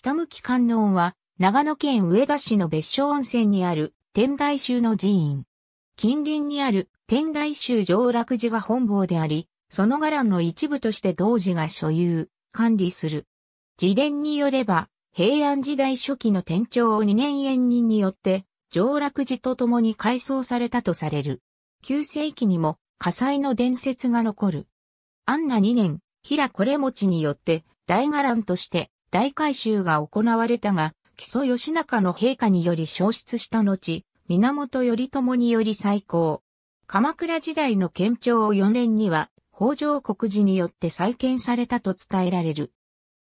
北向観音は、長野県上田市の別所温泉にある天台宗の寺院。近隣にある天台宗上洛寺が本坊であり、その伽藍の一部として同寺が所有、管理する。自伝によれば、平安時代初期の天長を二年縁人によって、上洛寺と共に改装されたとされる。旧世紀にも火災の伝説が残る。安奈2年、平これ持ちによって大伽藍として大改修が行われたが、木曽義仲の陛下により消失した後、源頼朝により再興。鎌倉時代の県庁を4年には、北条国寺によって再建されたと伝えられる。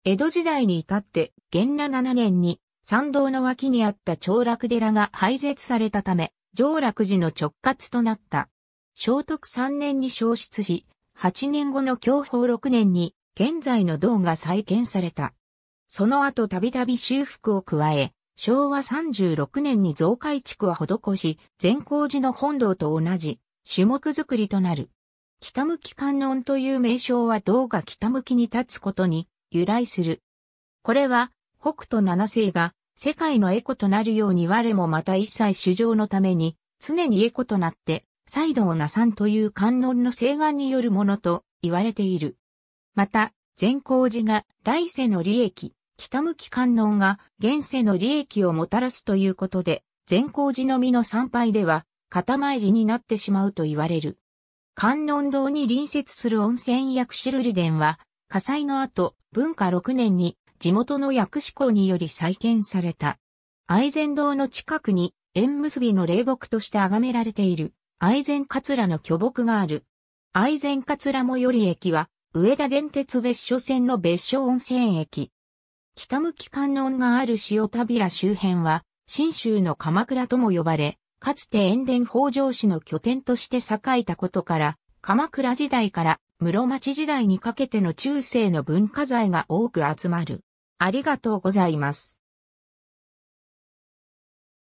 江戸時代に至って、元羅7年に、参道の脇にあった長楽寺が廃絶されたため、上楽寺の直轄となった。聖徳3年に消失し、8年後の享保6年に、現在の道が再建された。その後たびたび修復を加え、昭和36年に増改築は施し、善光寺の本堂と同じ、種目作りとなる。北向き観音という名称は道が北向きに立つことに由来する。これは、北斗七世が世界のエコとなるように我もまた一切主張のために、常にエコとなって、再度をなさんという観音の請願によるものと言われている。また、善光寺が来世の利益、北向き観音が現世の利益をもたらすということで、善光寺のみの参拝では、肩参りになってしまうと言われる。観音堂に隣接する温泉薬師ルリ殿は、火災の後、文化6年に地元の薬師校により再建された。愛禅堂の近くに縁結びの霊木として崇められている愛禅桂の巨木がある。愛禅桂最寄り駅は、上田電鉄別所線の別所温泉駅。北向き観音がある塩田平周辺は、新州の鎌倉とも呼ばれ、かつて塩田北条氏の拠点として栄えたことから、鎌倉時代から室町時代にかけての中世の文化財が多く集まる。ありがとうございます。